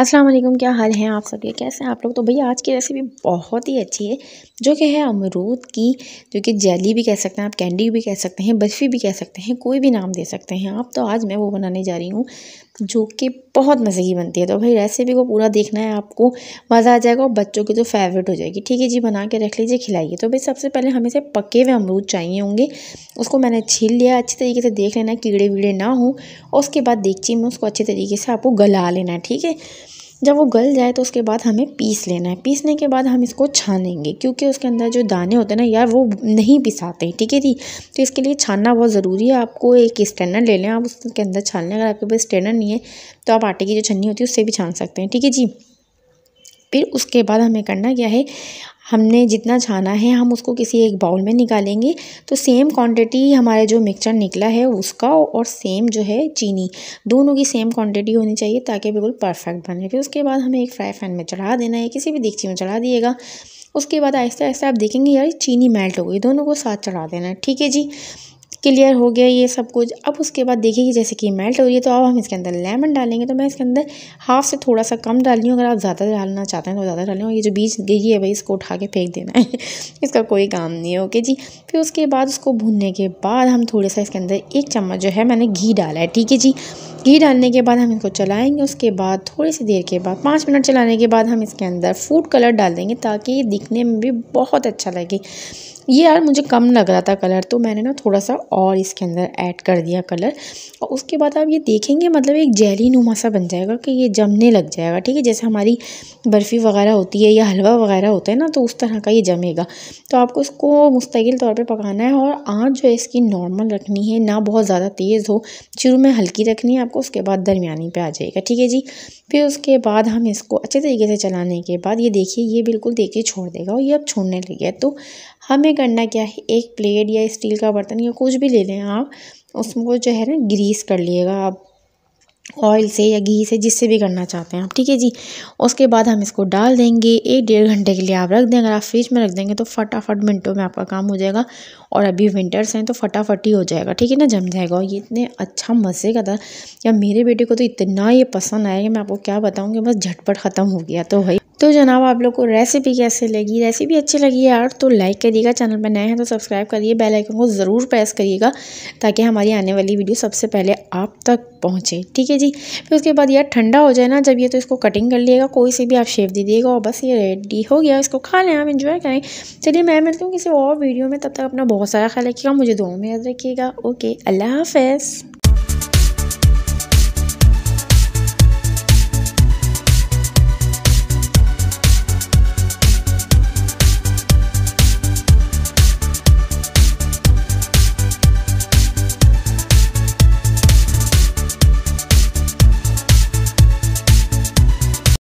अस्सलाम वालेकुम क्या हाल है आप सब ये कैसे हैं आप लोग तो भैया आज की रेसिपी बहुत ही अच्छी है जो कि है अमरूद की जो कि जेली भी कह सकते हैं आप कैंडी भी कह सकते हैं बर्फ़ी भी कह सकते हैं कोई भी नाम दे सकते हैं आप तो आज मैं वो बनाने जा रही हूँ जो कि बहुत मज़े की बनती है तो भाई रेसिपी को पूरा देखना है आपको मज़ा आ जाएगा और बच्चों की तो फेवरेट हो जाएगी ठीक है जी बना के रख लीजिए खिलाइए तो भाई सबसे पहले हमें से पके हुए अमरूद चाहिए होंगे उसको मैंने छील लिया अच्छी तरीके से देख लेना कीड़े वीड़े ना हो और उसके बाद देखिए मैं उसको अच्छे तरीके से आपको गला लेना है ठीक है जब वो गल जाए तो उसके बाद हमें पीस लेना है पीसने के बाद हम इसको छानेंगे क्योंकि उसके अंदर जो दाने होते हैं ना यार वो नहीं पिसाते ठीक है जी तो इसके लिए छानना बहुत ज़रूरी है आपको एक स्टैंडर ले लें आप उसके अंदर छान लें अगर आपके पास स्टैंडर नहीं है तो आप आटे की जो छन्नी होती है उससे भी छान सकते हैं ठीक है जी फिर उसके बाद हमें करना क्या है हमने जितना छाना है हम उसको किसी एक बाउल में निकालेंगे तो सेम क्वांटिटी हमारे जो मिक्सचर निकला है उसका और सेम जो है चीनी दोनों की सेम क्वांटिटी होनी चाहिए ताकि बिल्कुल परफेक्ट बने फिर उसके बाद हमें एक फ्राई पैन में चढ़ा देना है किसी भी दीक्षी में चढ़ा दिएगा उसके बाद आहिस्ता आहिस्ता आप देखेंगे यार चीनी मेल्ट हो गई दोनों को साथ चढ़ा देना है ठीक है जी क्लियर हो गया ये सब कुछ अब उसके बाद देखिए कि जैसे कि मेल्ट हो रही है तो अब हम इसके अंदर लेमन डालेंगे तो मैं इसके अंदर हाफ से थोड़ा सा कम डाल हूँ अगर आप ज़्यादा डालना चाहते हैं तो ज़्यादा डालें और ये जो बीज गई है भाई इसको उठा के फेंक देना है इसका कोई काम नहीं है ओके जी फिर उसके बाद उसको भूनने के बाद हम थोड़ा सा इसके अंदर एक चम्मच जो है मैंने घी डाला है ठीक है जी घी डालने के बाद हम इनको चलाएंगे उसके बाद थोड़ी सी देर के बाद पाँच मिनट चलाने के बाद हम इसके अंदर फूड कलर डाल देंगे ताकि ये दिखने में भी बहुत अच्छा लगे ये यार मुझे कम लग रहा था कलर तो मैंने ना थोड़ा सा और इसके अंदर ऐड कर दिया कलर और उसके बाद आप ये देखेंगे मतलब एक जेली नुमा सा बन जाएगा कि ये जमने लग जाएगा ठीक है जैसे हमारी बर्फ़ी वगैरह होती है या हलवा वगैरह होता है ना तो उस तरह का ये जमेगा तो आपको इसको मुस्तकिल तौर पर पकाना है और आँच जो है इसकी नॉर्मल रखनी है ना बहुत ज़्यादा तेज़ हो शुरू में हल्की रखनी है आपको आपको उसके बाद दरमियानी पे आ जाएगा ठीक है जी फिर उसके बाद हम इसको अच्छे तरीके से चलाने के बाद ये देखिए ये बिल्कुल देखिए छोड़ देगा और ये अब छोड़ने लग गया तो हमें करना क्या है एक प्लेट या स्टील का बर्तन या कुछ भी ले लें आप उसको जो है ना ग्रीस कर लिएगा आप ऑयल से या घी से जिससे भी करना चाहते हैं आप ठीक है जी उसके बाद हम इसको डाल देंगे एक डेढ़ घंटे के लिए आप रख दें अगर आप फ्रिज में रख देंगे तो फटाफट मिनटों में आपका काम हो जाएगा और अभी विंटर्स हैं तो फटाफट ही हो जाएगा ठीक है ना जम जाएगा और ये इतने अच्छा मज़े का था या मेरे बेटे को तो इतना ये पसंद आया कि मैं आपको क्या बताऊँगी बस झटपट ख़त्म हो गया तो भाई तो जनाब आप लोग को रेसिपी कैसे लगी रेसिपी अच्छी लगी यार तो लाइक करिएगा चैनल पर नए हैं तो सब्सक्राइब करिए बेल आइकन को ज़रूर प्रेस करिएगा ताकि हमारी आने वाली वीडियो सबसे पहले आप तक पहुँचे ठीक है जी फिर उसके बाद यार ठंडा हो जाए ना जब ये तो इसको कटिंग कर लिएगा कोई से भी आप शेप दे दिएगा और बस ये रेडी हो गया इसको खा लें आप इंजॉय करें चलिए मैं मिलती हूँ किसी और वीडियो में तब तक अपना बहुत सारा ख्याल रखिएगा मुझे दोनों में याद रखिएगा ओके अल्लाह हाफ